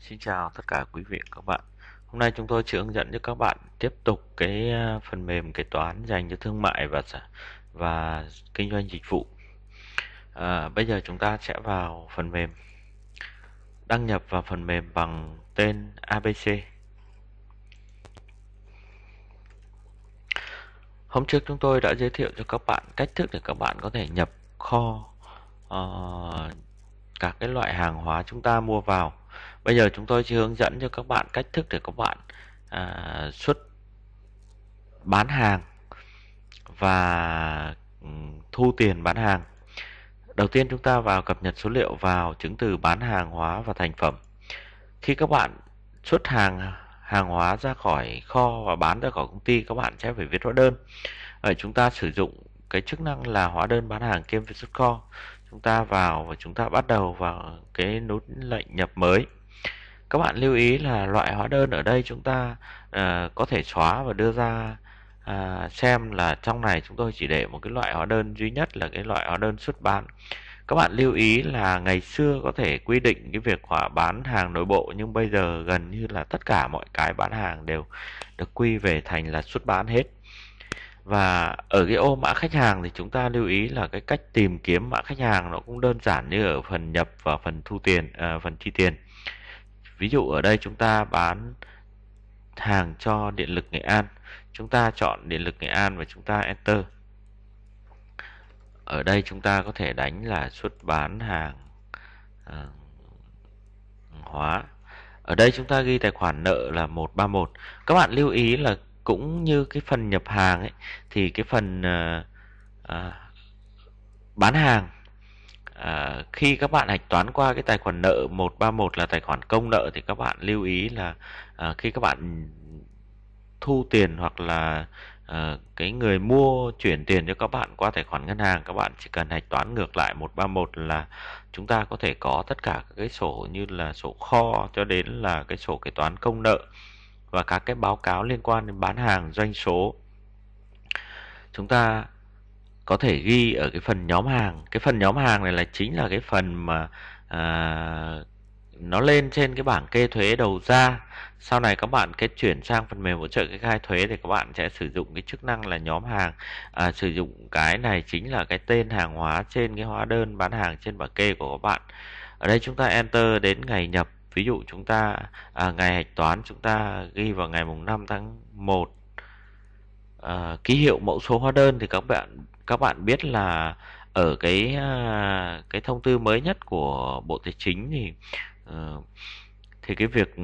Xin chào tất cả quý vị các bạn. Hôm nay chúng tôi sẽ hướng dẫn cho các bạn tiếp tục cái à, phần mềm kế toán dành cho thương mại và và kinh doanh dịch vụ. À, bây giờ chúng ta sẽ vào phần mềm đăng nhập vào phần mềm bằng tên ABC. Hôm trước chúng tôi đã giới thiệu cho các bạn cách thức để các bạn có thể nhập kho uh, ờ, các cái loại hàng hóa chúng ta mua vào Bây giờ chúng tôi sẽ hướng dẫn cho các bạn cách thức để các bạn à, xuất bán hàng và ừ, thu tiền bán hàng. Đầu tiên chúng ta vào cập nhật số liệu vào chứng từ bán hàng hóa và thành phẩm. Khi các bạn xuất hàng hàng hóa ra khỏi kho và bán ra khỏi công ty các bạn sẽ phải viết hóa đơn. Ở chúng ta sử dụng cái chức năng là hóa đơn bán hàng kiêm việc xuất kho. Chúng ta vào và chúng ta bắt đầu vào cái nút lệnh nhập mới các bạn lưu ý là loại hóa đơn ở đây chúng ta uh, có thể xóa và đưa ra uh, xem là trong này chúng tôi chỉ để một cái loại hóa đơn duy nhất là cái loại hóa đơn xuất bán các bạn lưu ý là ngày xưa có thể quy định cái việc họ bán hàng nội bộ nhưng bây giờ gần như là tất cả mọi cái bán hàng đều được quy về thành là xuất bán hết và ở cái ô mã khách hàng thì chúng ta lưu ý là cái cách tìm kiếm mã khách hàng nó cũng đơn giản như ở phần nhập và phần thu tiền à, phần chi tiền Ví dụ ở đây chúng ta bán hàng cho điện lực Nghệ An. Chúng ta chọn điện lực Nghệ An và chúng ta Enter. Ở đây chúng ta có thể đánh là xuất bán hàng uh, hóa. Ở đây chúng ta ghi tài khoản nợ là 131. Các bạn lưu ý là cũng như cái phần nhập hàng ấy thì cái phần uh, uh, bán hàng à, khi các bạn hạch toán qua cái tài khoản nợ 131 là tài khoản công nợ thì các bạn lưu ý là à, khi các bạn thu tiền hoặc là à, cái người mua chuyển tiền cho các bạn qua tài khoản ngân hàng các bạn chỉ cần hạch toán ngược lại 131 là chúng ta có thể có tất cả các cái sổ như là sổ kho cho đến là cái sổ kế toán công nợ và các cái báo cáo liên quan đến bán hàng doanh số chúng ta có thể ghi ở cái phần nhóm hàng cái phần nhóm hàng này là chính là cái phần mà à, nó lên trên cái bảng kê thuế đầu ra sau này các bạn kết chuyển sang phần mềm hỗ trợ cái khai thuế thì các bạn sẽ sử dụng cái chức năng là nhóm hàng à, sử dụng cái này chính là cái tên hàng hóa trên cái hóa đơn bán hàng trên bảng kê của các bạn ở đây chúng ta enter đến ngày nhập ví dụ chúng ta à, ngày hạch toán chúng ta ghi vào ngày mùng 5 tháng 1 à, ký hiệu mẫu số hóa đơn thì các bạn các bạn biết là ở cái à, cái thông tư mới nhất của Bộ Tài chính thì ờ, thì cái việc ừ,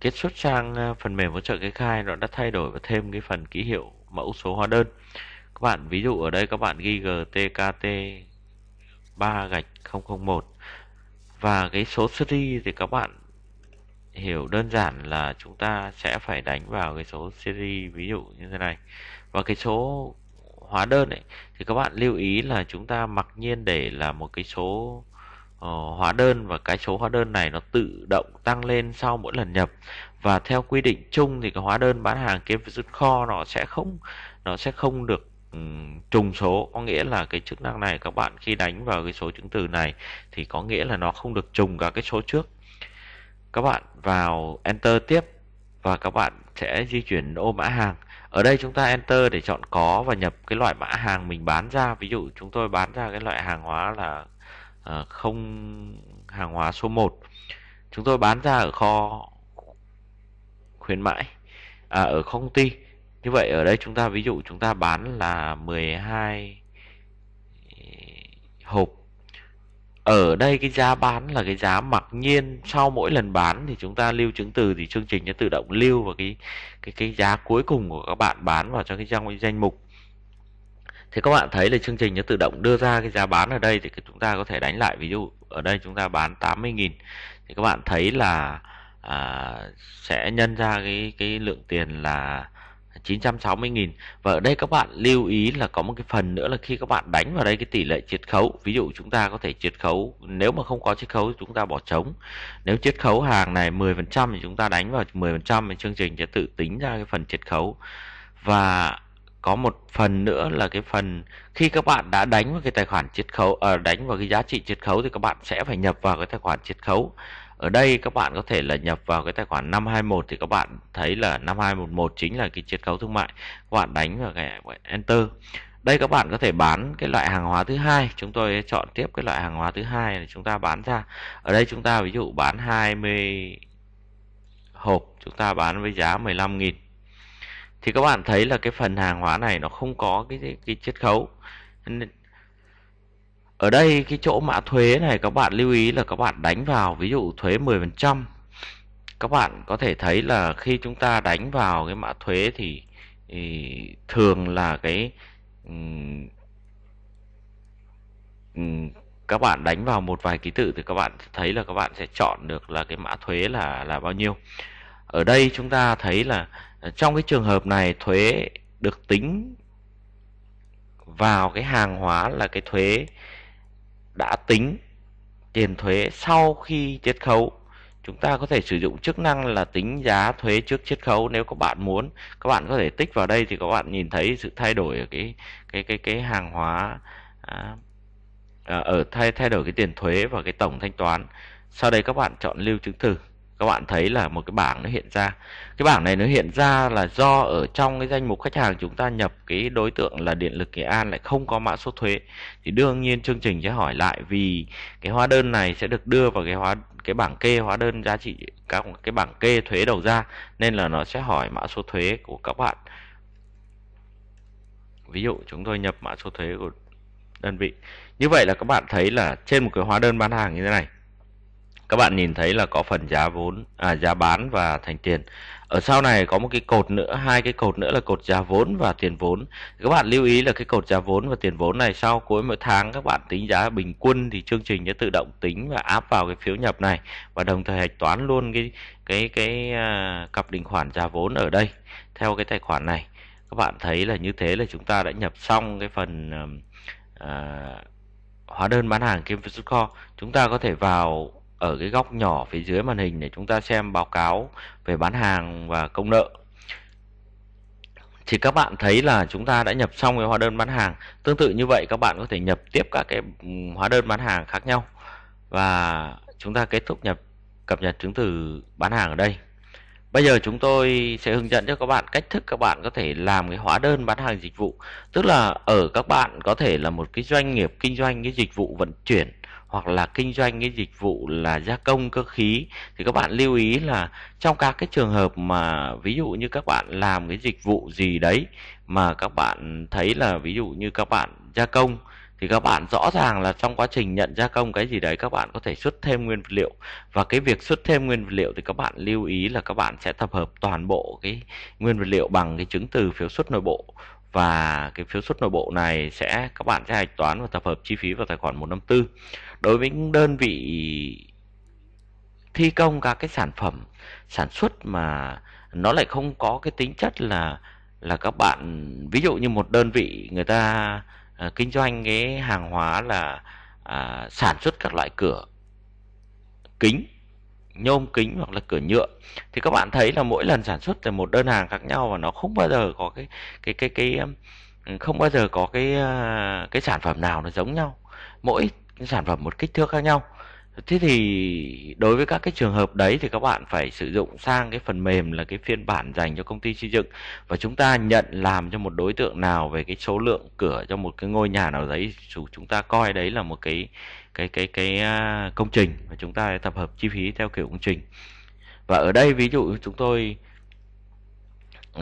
kết xuất trang à, phần mềm hỗ trợ kê khai nó đã thay đổi và thêm cái phần ký hiệu mẫu số hóa đơn. Các bạn ví dụ ở đây các bạn ghi GTKT 3 gạch 001 và cái số series thì các bạn hiểu đơn giản là chúng ta sẽ phải đánh vào cái số series ví dụ như thế này và cái số hóa đơn ấy thì các bạn lưu ý là chúng ta mặc nhiên để là một cái số uh, hóa đơn và cái số hóa đơn này nó tự động tăng lên sau mỗi lần nhập và theo quy định chung thì cái hóa đơn bán hàng kiếm xuất kho nó sẽ không nó sẽ không được um, trùng số có nghĩa là cái chức năng này các bạn khi đánh vào cái số chứng từ này thì có nghĩa là nó không được trùng cả cái số trước các bạn vào enter tiếp và các bạn sẽ di chuyển ô mã hàng ở đây chúng ta enter để chọn có và nhập cái loại mã hàng mình bán ra. Ví dụ chúng tôi bán ra cái loại hàng hóa là uh, không hàng hóa số 1. Chúng tôi bán ra ở kho khuyến mãi à, ở công ty. Như vậy ở đây chúng ta ví dụ chúng ta bán là 12 hộp ở đây cái giá bán là cái giá mặc nhiên sau mỗi lần bán thì chúng ta lưu chứng từ thì chương trình sẽ tự động lưu vào cái cái cái giá cuối cùng của các bạn bán vào trong cái danh danh mục thì các bạn thấy là chương trình nó tự động đưa ra cái giá bán ở đây thì chúng ta có thể đánh lại ví dụ ở đây chúng ta bán 80.000 thì các bạn thấy là à, sẽ nhân ra cái cái lượng tiền là 960.000 và ở đây các bạn lưu ý là có một cái phần nữa là khi các bạn đánh vào đây cái tỷ lệ chiết khấu ví dụ chúng ta có thể chiết khấu nếu mà không có chiết khấu chúng ta bỏ trống nếu chiết khấu hàng này 10% thì chúng ta đánh vào 10% thì chương trình sẽ tự tính ra cái phần chiết khấu và có một phần nữa là cái phần khi các bạn đã đánh vào cái tài khoản chiết khấu à, đánh vào cái giá trị chiết khấu thì các bạn sẽ phải nhập vào cái tài khoản chiết khấu ở đây các bạn có thể là nhập vào cái tài khoản 521 thì các bạn thấy là 5211 chính là cái chiết khấu thương mại các bạn đánh vào cái enter đây các bạn có thể bán cái loại hàng hóa thứ hai chúng tôi chọn tiếp cái loại hàng hóa thứ hai để chúng ta bán ra ở đây chúng ta ví dụ bán 20 hộp chúng ta bán với giá 15.000 thì các bạn thấy là cái phần hàng hóa này nó không có cái cái chiết khấu ở đây cái chỗ mã thuế này các bạn lưu ý là các bạn đánh vào ví dụ thuế 10%. Các bạn có thể thấy là khi chúng ta đánh vào cái mã thuế thì, thì thường là cái um, um, các bạn đánh vào một vài ký tự thì các bạn thấy là các bạn sẽ chọn được là cái mã thuế là là bao nhiêu. Ở đây chúng ta thấy là ờ, trong cái trường hợp này thuế được tính vào cái hàng hóa là cái thuế đã tính tiền thuế sau khi chiết khấu chúng ta có thể sử dụng chức năng là tính giá thuế trước chiết khấu nếu các bạn muốn các bạn có thể tích vào đây thì các bạn nhìn thấy sự thay đổi ở cái cái cái cái hàng hóa à, à ở thay thay đổi cái tiền thuế và cái tổng thanh toán sau đây các bạn chọn lưu chứng từ các bạn thấy là một cái bảng nó hiện ra cái bảng này nó hiện ra là do ở trong cái danh mục khách hàng chúng ta nhập cái đối tượng là điện lực Nghệ An lại không có mã số thuế thì đương nhiên chương trình sẽ hỏi lại vì cái hóa đơn này sẽ được đưa vào cái hóa cái bảng kê hóa đơn giá trị các cái bảng kê thuế đầu ra nên là nó sẽ hỏi mã số thuế của các bạn ví dụ chúng tôi nhập mã số thuế của đơn vị như vậy là các bạn thấy là trên một cái hóa đơn bán hàng như thế này các bạn nhìn thấy là có phần giá vốn à giá bán và thành tiền ở sau này có một cái cột nữa hai cái cột nữa là cột giá vốn và tiền vốn các bạn lưu ý là cái cột giá vốn và tiền vốn này sau cuối mỗi tháng các bạn tính giá bình quân thì chương trình sẽ tự động tính và áp vào cái phiếu nhập này và đồng thời hạch toán luôn cái cái cái à, cặp định khoản giá vốn ở đây theo cái tài khoản này các bạn thấy là như thế là chúng ta đã nhập xong cái phần à, à hóa đơn bán hàng kim xuất kho chúng ta có thể vào ở cái góc nhỏ phía dưới màn hình để chúng ta xem báo cáo về bán hàng và công nợ thì các bạn thấy là chúng ta đã nhập xong cái hóa đơn bán hàng tương tự như vậy các bạn có thể nhập tiếp các cái ừ, hóa đơn bán hàng khác nhau và chúng ta kết thúc nhập cập nhật chứng từ bán hàng ở đây Bây giờ chúng tôi sẽ hướng dẫn cho các bạn cách thức các bạn có thể làm cái hóa đơn bán hàng dịch vụ. Tức là ở các bạn có thể là một cái doanh nghiệp kinh doanh cái dịch vụ vận chuyển hoặc là kinh doanh cái dịch vụ là gia công cơ khí thì các bạn lưu ý là trong các cái trường hợp mà ví dụ như các bạn làm cái dịch vụ gì đấy mà các bạn thấy là ví dụ như các bạn gia công thì các bạn rõ ràng là trong quá trình nhận gia công cái gì đấy các bạn có thể xuất thêm nguyên vật liệu và cái việc xuất thêm nguyên vật liệu thì các bạn lưu ý là các bạn sẽ tập hợp toàn bộ cái nguyên vật liệu bằng cái chứng từ phiếu xuất nội bộ và cái phiếu xuất nội bộ này sẽ các bạn sẽ hạch toán và tập hợp chi phí vào tài khoản 154. Đối với những đơn vị thi công các cái sản phẩm sản xuất mà nó lại không có cái tính chất là là các bạn ví dụ như một đơn vị người ta à, kinh doanh cái hàng hóa là à, sản xuất các loại cửa kính nhôm kính hoặc là cửa nhựa thì các bạn thấy là mỗi lần sản xuất là một đơn hàng khác nhau và nó không bao giờ có cái cái cái cái không bao giờ có cái à, cái sản phẩm nào nó giống nhau mỗi sản phẩm một kích thước khác nhau thế thì đối với các cái trường hợp đấy thì các bạn phải sử dụng sang cái phần mềm là cái phiên bản dành cho công ty xây dựng và chúng ta nhận làm cho một đối tượng nào về cái số lượng cửa cho một cái ngôi nhà nào đấy chúng ta coi đấy là một cái cái cái cái à, công trình và chúng ta tập hợp chi phí theo kiểu công trình và ở đây ví dụ chúng tôi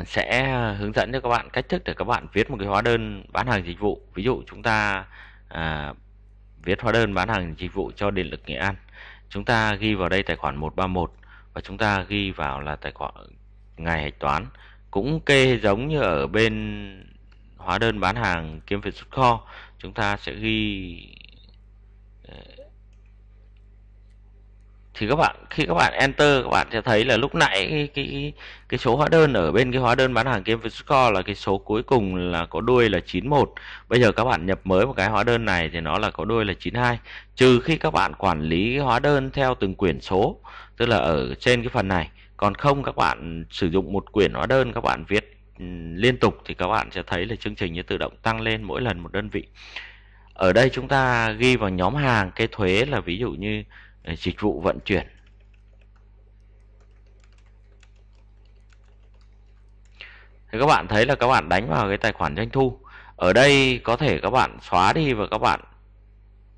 sẽ hướng dẫn cho các bạn cách thức để các bạn viết một cái hóa đơn bán hàng dịch vụ ví dụ chúng ta à, viết hóa đơn bán hàng dịch vụ cho điện lực Nghệ An. Chúng ta ghi vào đây tài khoản 131 và chúng ta ghi vào là tài khoản ngày hạch toán cũng kê giống như ở bên hóa đơn bán hàng kiếm việc xuất kho chúng ta sẽ ghi ờ, thì các bạn khi các bạn enter các bạn sẽ thấy là lúc nãy cái cái, cái số hóa đơn ở bên cái hóa đơn bán hàng game score là cái số cuối cùng là có đuôi là 91 bây giờ các bạn nhập mới một cái hóa đơn này thì nó là có đuôi là 92 trừ khi các bạn quản lý hóa đơn theo từng quyển số tức là ở trên cái phần này còn không các bạn sử dụng một quyển hóa đơn các bạn viết ừ, liên tục thì các bạn sẽ thấy là chương trình sẽ tự động tăng lên mỗi lần một đơn vị ở đây chúng ta ghi vào nhóm hàng cái thuế là ví dụ như dịch vụ vận chuyển thì các bạn thấy là các bạn đánh vào cái tài khoản doanh thu ở đây có thể các bạn xóa đi và các bạn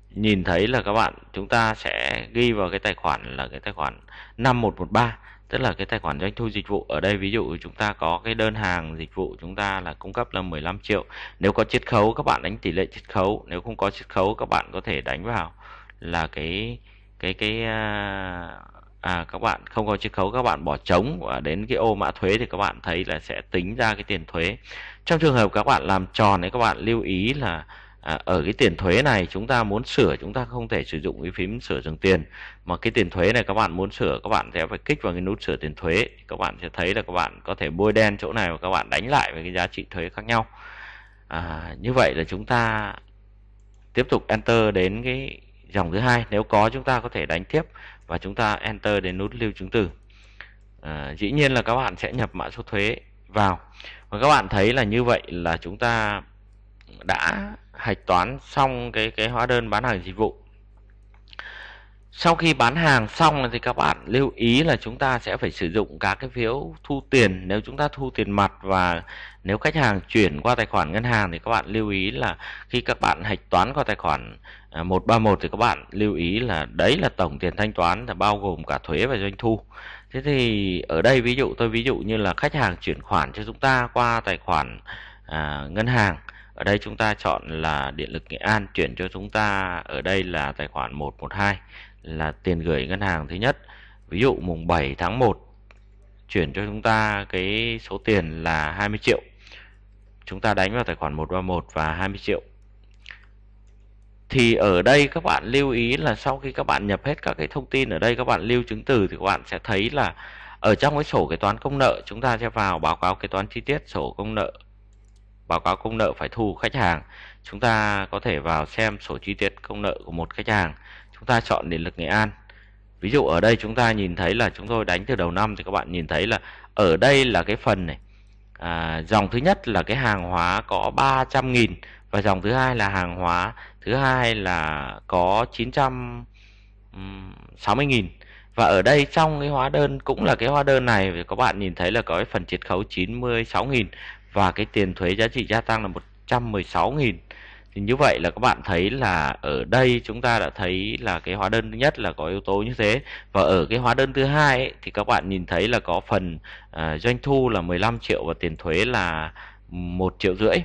nhìn thấy là các bạn chúng ta sẽ ghi vào cái tài khoản là cái tài khoản 5113 tức là cái tài khoản doanh thu dịch vụ ở đây ví dụ chúng ta có cái đơn hàng dịch vụ chúng ta là cung cấp là 15 triệu nếu có chiết khấu các bạn đánh tỷ lệ chiết khấu nếu không có chiết khấu các bạn có thể đánh vào là cái cái cái à, à, các bạn không có chiết khấu các bạn bỏ trống và đến cái ô mã thuế thì các bạn thấy là sẽ tính ra cái tiền thuế trong trường hợp các bạn làm tròn thì các bạn lưu ý là à, ở cái tiền thuế này chúng ta muốn sửa chúng ta không thể sử dụng cái phím sửa dừng tiền mà cái tiền thuế này các bạn muốn sửa các bạn sẽ phải kích vào cái nút sửa tiền thuế các bạn sẽ thấy là các bạn có thể bôi đen chỗ này và các bạn đánh lại với cái giá trị thuế khác nhau à, như vậy là chúng ta tiếp tục enter đến cái dòng thứ hai nếu có chúng ta có thể đánh tiếp và chúng ta enter đến nút lưu chứng từ à, dĩ nhiên là các bạn sẽ nhập mã số thuế vào và các bạn thấy là như vậy là chúng ta đã hạch toán xong cái cái hóa đơn bán hàng dịch vụ sau khi bán hàng xong thì các bạn lưu ý là chúng ta sẽ phải sử dụng các cái phiếu thu tiền nếu chúng ta thu tiền mặt và nếu khách hàng chuyển qua tài khoản ngân hàng thì các bạn lưu ý là khi các bạn hạch toán qua tài khoản 131 à, thì các bạn lưu ý là đấy là tổng tiền thanh toán là bao gồm cả thuế và doanh thu thế thì ở đây ví dụ tôi ví dụ như là khách hàng chuyển khoản cho chúng ta qua tài khoản à, ngân hàng ở đây chúng ta chọn là điện lực Nghệ An chuyển cho chúng ta ở đây là tài khoản 112 là tiền gửi ngân hàng thứ nhất ví dụ mùng 7 tháng 1 chuyển cho chúng ta cái số tiền là 20 triệu chúng ta đánh vào tài khoản 131 và 20 triệu thì ở đây các bạn lưu ý là sau khi các bạn nhập hết các cái thông tin ở đây các bạn lưu chứng từ thì các bạn sẽ thấy là ở trong cái sổ kế toán công nợ chúng ta sẽ vào báo cáo kế toán chi tiết sổ công nợ báo cáo công nợ phải thu khách hàng chúng ta có thể vào xem sổ chi tiết công nợ của một khách hàng chúng ta chọn điện lực Nghệ An ví dụ ở đây chúng ta nhìn thấy là chúng tôi đánh từ đầu năm thì các bạn nhìn thấy là ở đây là cái phần này à, dòng thứ nhất là cái hàng hóa có 300.000 và dòng thứ hai là hàng hóa thứ hai là có 960.000 và ở đây trong cái hóa đơn cũng là cái hóa đơn này thì các bạn nhìn thấy là có cái phần chiết khấu 96.000 và cái tiền thuế giá trị gia tăng là 116.000 thì như vậy là các bạn thấy là ở đây chúng ta đã thấy là cái hóa đơn thứ nhất là có yếu tố như thế và ở cái hóa đơn thứ hai ấy, thì các bạn nhìn thấy là có phần uh, doanh thu là 15 triệu và tiền thuế là một triệu rưỡi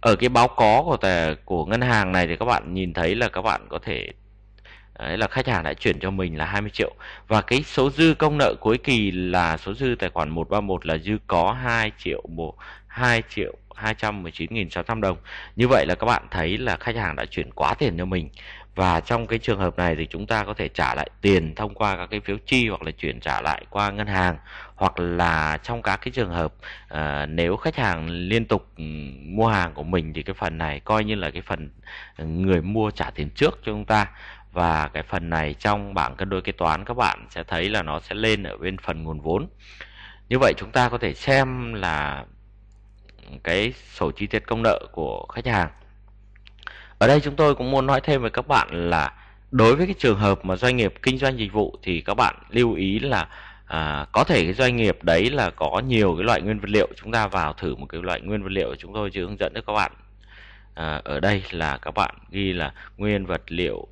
ở cái báo có của tài của ngân hàng này thì các bạn nhìn thấy là các bạn có thể đấy là khách hàng đã chuyển cho mình là 20 triệu và cái số dư công nợ cuối kỳ là số dư tài khoản 131 là dư có 2 triệu 1 2 triệu 219.600 đồng. Như vậy là các bạn thấy là khách hàng đã chuyển quá tiền cho mình và trong cái trường hợp này thì chúng ta có thể trả lại tiền thông qua các cái phiếu chi hoặc là chuyển trả lại qua ngân hàng hoặc là trong các cái trường hợp à, nếu khách hàng liên tục ừ, mua hàng của mình thì cái phần này coi như là cái phần ừ, người mua trả tiền trước cho chúng ta và cái phần này trong bảng cân đối kế toán các bạn sẽ thấy là nó sẽ lên ở bên phần nguồn vốn như vậy chúng ta có thể xem là cái sổ chi tiết công nợ của khách hàng ở đây chúng tôi cũng muốn nói thêm với các bạn là đối với cái trường hợp mà doanh nghiệp kinh doanh dịch vụ thì các bạn lưu ý là à, có thể cái doanh nghiệp đấy là có nhiều cái loại nguyên vật liệu chúng ta vào thử một cái loại nguyên vật liệu chúng tôi chỉ hướng dẫn cho các bạn à, ở đây là các bạn ghi là nguyên vật liệu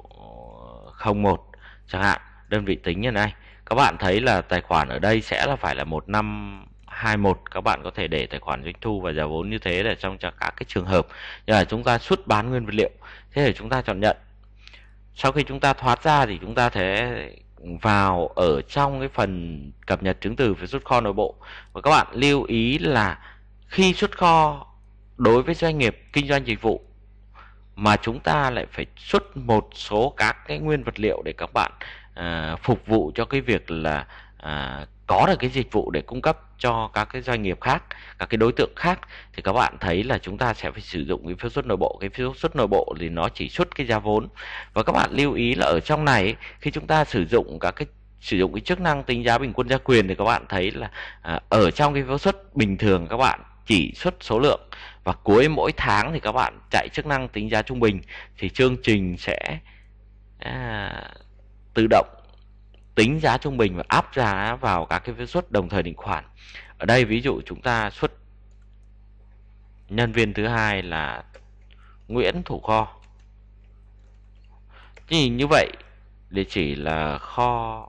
01 ờ, chẳng hạn đơn vị tính như này các bạn thấy là tài khoản ở đây sẽ là phải là một năm 21 các bạn có thể để tài khoản doanh thu và giá vốn như thế để trong các cái trường hợp như là chúng ta xuất bán nguyên vật liệu thế thì chúng ta chọn nhận sau khi chúng ta thoát ra thì chúng ta thế vào ở trong cái phần cập nhật chứng từ về xuất kho nội bộ và các bạn lưu ý là khi xuất kho đối với doanh nghiệp kinh doanh dịch vụ mà chúng ta lại phải xuất một số các cái nguyên vật liệu để các bạn à, phục vụ cho cái việc là à, có được cái dịch vụ để cung cấp cho các cái doanh nghiệp khác các cái đối tượng khác thì các bạn thấy là chúng ta sẽ phải sử dụng cái phiếu xuất nội bộ cái phiếu xuất nội bộ thì nó chỉ xuất cái giá vốn và các bạn lưu ý là ở trong này khi chúng ta sử dụng các cái sử dụng cái chức năng tính giá bình quân gia quyền thì các bạn thấy là à, ở trong cái phiếu xuất bình thường các bạn chỉ xuất số lượng và cuối mỗi tháng thì các bạn chạy chức năng tính giá trung bình thì chương trình sẽ à, tự động tính giá trung bình và áp giá vào các cái phiếu xuất đồng thời định khoản ở đây ví dụ chúng ta xuất nhân viên thứ hai là Nguyễn thủ kho thì như vậy địa chỉ là kho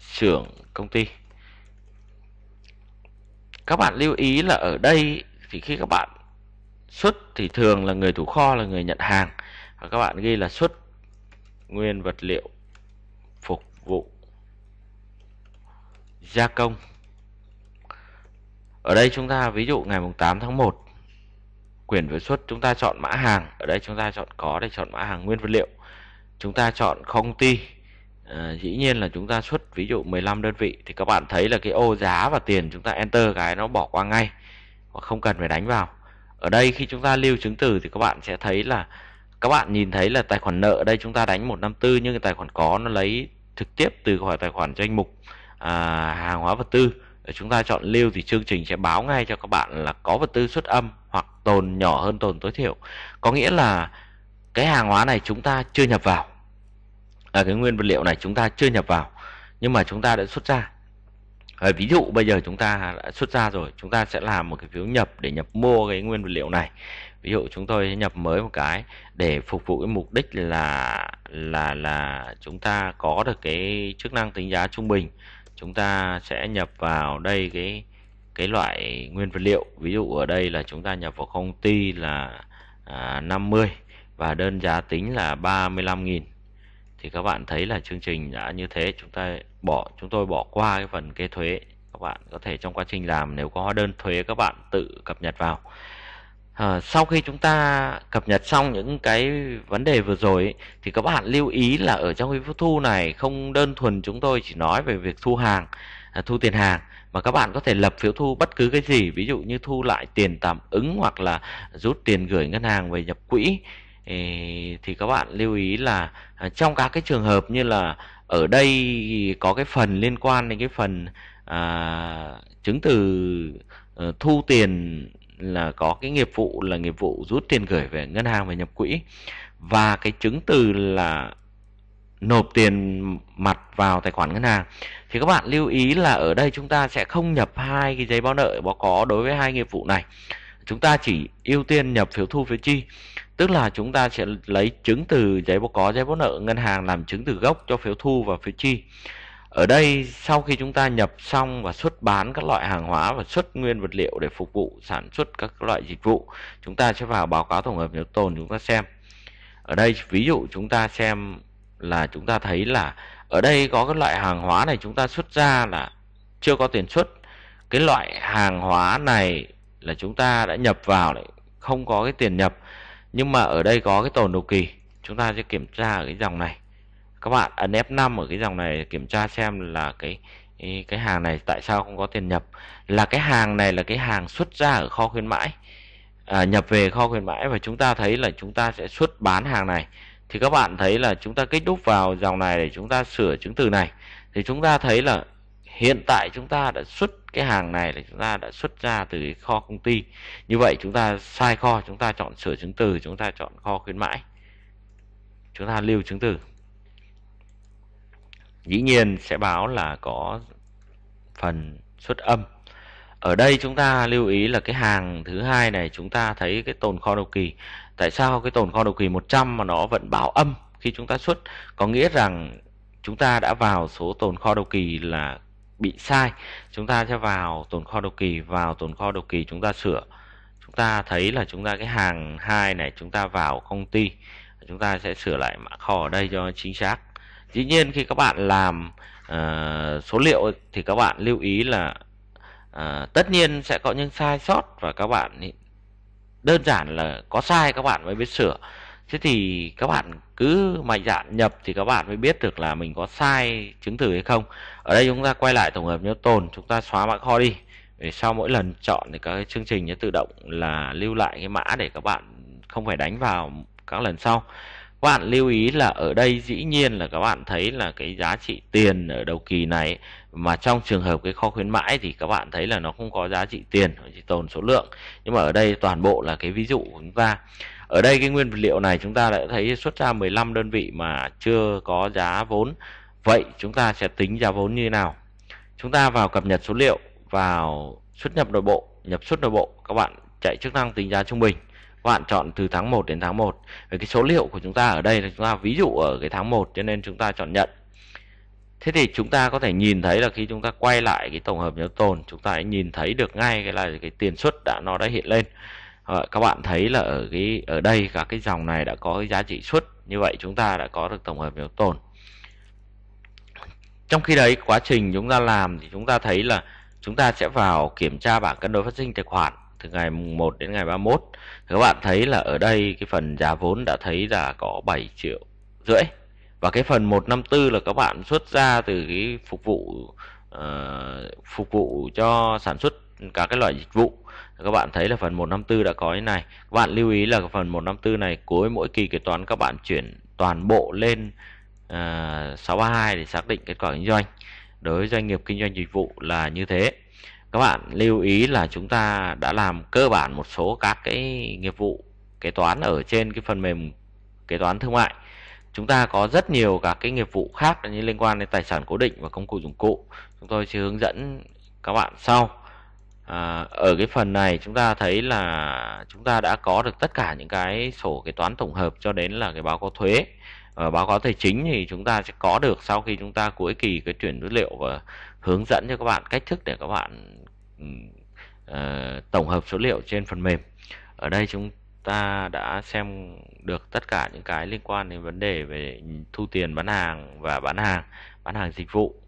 xưởng công ty các bạn lưu ý là ở đây thì khi các bạn xuất thì thường là người thủ kho là người nhận hàng và các bạn ghi là xuất nguyên vật liệu phục vụ gia công ở đây chúng ta ví dụ ngày 8 tháng 1 quyển với xuất chúng ta chọn mã hàng ở đây chúng ta chọn có để chọn mã hàng nguyên vật liệu chúng ta chọn công ty à, ờ, dĩ nhiên là chúng ta xuất ví dụ 15 đơn vị thì các bạn thấy là cái ô giá và tiền chúng ta enter cái nó bỏ qua ngay và không cần phải đánh vào ở đây khi chúng ta lưu chứng từ thì các bạn sẽ thấy là các bạn nhìn thấy là tài khoản nợ ở đây chúng ta đánh 154 nhưng cái tài khoản có nó lấy trực tiếp từ khoản tài khoản danh mục à, hàng hóa vật tư để chúng ta chọn lưu thì chương trình sẽ báo ngay cho các bạn là có vật tư xuất âm hoặc tồn nhỏ hơn tồn tối thiểu có nghĩa là cái hàng hóa này chúng ta chưa nhập vào à, cái nguyên vật liệu này chúng ta chưa nhập vào nhưng mà chúng ta đã xuất ra à, ví dụ bây giờ chúng ta đã xuất ra rồi chúng ta sẽ làm một cái phiếu nhập để nhập mua cái nguyên vật liệu này ví dụ chúng tôi nhập mới một cái để phục vụ cái mục đích là là là chúng ta có được cái chức năng tính giá trung bình chúng ta sẽ nhập vào đây cái cái loại nguyên vật liệu ví dụ ở đây là chúng ta nhập vào công ty là à, 50 và đơn giá tính là 35.000 thì các bạn thấy là chương trình đã như thế chúng ta bỏ chúng tôi bỏ qua cái phần kê thuế các bạn có thể trong quá trình làm nếu có hóa đơn thuế các bạn tự cập nhật vào À, sau khi chúng ta cập nhật xong những cái vấn đề vừa rồi ấy, thì các bạn lưu ý là ở trong cái phút thu này không đơn thuần chúng tôi chỉ nói về việc thu hàng, à, thu tiền hàng mà các bạn có thể lập phiếu thu bất cứ cái gì, ví dụ như thu lại tiền tạm ứng hoặc là rút tiền gửi ngân hàng về nhập quỹ thì các bạn lưu ý là à, trong các cái trường hợp như là ở đây có cái phần liên quan đến cái phần à, chứng từ uh, thu tiền là có cái nghiệp vụ là nghiệp vụ rút tiền gửi về ngân hàng và nhập quỹ và cái chứng từ là nộp tiền mặt vào tài khoản ngân hàng thì các bạn lưu ý là ở đây chúng ta sẽ không nhập hai cái giấy báo nợ báo có đối với hai nghiệp vụ này chúng ta chỉ ưu tiên nhập phiếu thu phiếu chi tức là chúng ta sẽ lấy chứng từ giấy báo có giấy báo nợ ngân hàng làm chứng từ gốc cho phiếu thu và phiếu chi ở đây sau khi chúng ta nhập xong và xuất bán các loại hàng hóa và xuất nguyên vật liệu để phục vụ sản xuất các loại dịch vụ, chúng ta sẽ vào báo cáo tổng hợp nhập tồn chúng ta xem. Ở đây ví dụ chúng ta xem là chúng ta thấy là ở đây có các loại hàng hóa này chúng ta xuất ra là chưa có tiền xuất. Cái loại hàng hóa này là chúng ta đã nhập vào lại không có cái tiền nhập. Nhưng mà ở đây có cái tồn đầu kỳ, chúng ta sẽ kiểm tra cái dòng này các bạn ấn F5 ở cái dòng này kiểm tra xem là cái cái hàng này tại sao không có tiền nhập là cái hàng này là cái hàng xuất ra ở kho khuyến mãi à, nhập về kho khuyến mãi và chúng ta thấy là chúng ta sẽ xuất bán hàng này thì các bạn thấy là chúng ta kích đúc vào dòng này để chúng ta sửa chứng từ này thì chúng ta thấy là hiện tại chúng ta đã xuất cái hàng này là chúng ta đã xuất ra từ kho công ty như vậy chúng ta sai kho chúng ta chọn sửa chứng từ chúng ta chọn kho khuyến mãi chúng ta lưu chứng từ dĩ nhiên sẽ báo là có phần xuất âm ở đây chúng ta lưu ý là cái hàng thứ hai này chúng ta thấy cái tồn kho đầu kỳ tại sao cái tồn kho đầu kỳ 100 mà nó vẫn báo âm khi chúng ta xuất có nghĩa rằng chúng ta đã vào số tồn kho đầu kỳ là bị sai chúng ta sẽ vào tồn kho đầu kỳ vào tồn kho đầu kỳ chúng ta sửa chúng ta thấy là chúng ta cái hàng hai này chúng ta vào công ty chúng ta sẽ sửa lại mã kho ở đây cho chính xác Tuy nhiên khi các bạn làm uh, số liệu thì các bạn lưu ý là uh, tất nhiên sẽ có những sai sót và các bạn đơn giản là có sai các bạn mới biết sửa. Thế thì các bạn cứ mạnh dạn nhập thì các bạn mới biết được là mình có sai chứng từ hay không. Ở đây chúng ta quay lại tổng hợp nhớ tồn, chúng ta xóa mã kho đi. vì sau mỗi lần chọn thì các cái chương trình nó tự động là lưu lại cái mã để các bạn không phải đánh vào các lần sau các bạn lưu ý là ở đây dĩ nhiên là các bạn thấy là cái giá trị tiền ở đầu kỳ này mà trong trường hợp cái kho khuyến mãi thì các bạn thấy là nó không có giá trị tiền chỉ tồn số lượng nhưng mà ở đây toàn bộ là cái ví dụ của chúng ta ở đây cái nguyên vật liệu này chúng ta đã thấy xuất ra 15 đơn vị mà chưa có giá vốn vậy chúng ta sẽ tính giá vốn như thế nào chúng ta vào cập nhật số liệu vào xuất nhập nội bộ nhập xuất nội bộ các bạn chạy chức năng tính giá trung bình các bạn chọn từ tháng 1 đến tháng 1 về cái số liệu của chúng ta ở đây là chúng ta ví dụ ở cái tháng 1 cho nên chúng ta chọn nhận thế thì chúng ta có thể nhìn thấy là khi chúng ta quay lại cái tổng hợp nhóm tồn chúng ta nhìn thấy được ngay cái là cái tiền suất đã nó đã hiện lên ờ, các bạn thấy là ở cái ở đây các cái dòng này đã có cái giá trị suất như vậy chúng ta đã có được tổng hợp nhóm tồn trong khi đấy quá trình chúng ta làm thì chúng ta thấy là chúng ta sẽ vào kiểm tra bảng cân đối phát sinh tài khoản từ ngày mùng 1 đến ngày 31 thì các bạn thấy là ở đây cái phần giá vốn đã thấy là có 7 triệu rưỡi và cái phần 154 là các bạn xuất ra từ cái phục vụ uh, phục vụ cho sản xuất các cái loại dịch vụ các bạn thấy là phần 154 đã có như này các bạn lưu ý là phần 154 này cuối mỗi kỳ kế toán các bạn chuyển toàn bộ lên ờ, uh, 632 để xác định kết quả kinh doanh đối với doanh nghiệp kinh doanh dịch vụ là như thế các bạn lưu ý là chúng ta đã làm cơ bản một số các cái nghiệp vụ kế toán ở trên cái phần mềm kế toán thương mại chúng ta có rất nhiều các cái nghiệp vụ khác như liên quan đến tài sản cố định và công cụ dụng cụ chúng tôi sẽ hướng dẫn các bạn sau à, ở cái phần này chúng ta thấy là chúng ta đã có được tất cả những cái sổ kế toán tổng hợp cho đến là cái báo cáo thuế và báo cáo tài chính thì chúng ta sẽ có được sau khi chúng ta cuối kỳ cái chuyển dữ liệu và hướng dẫn cho các bạn cách thức để các bạn Ờ, tổng hợp số liệu trên phần mềm ở đây chúng ta đã xem được tất cả những cái liên quan đến vấn đề về thu tiền bán hàng và bán hàng bán hàng dịch vụ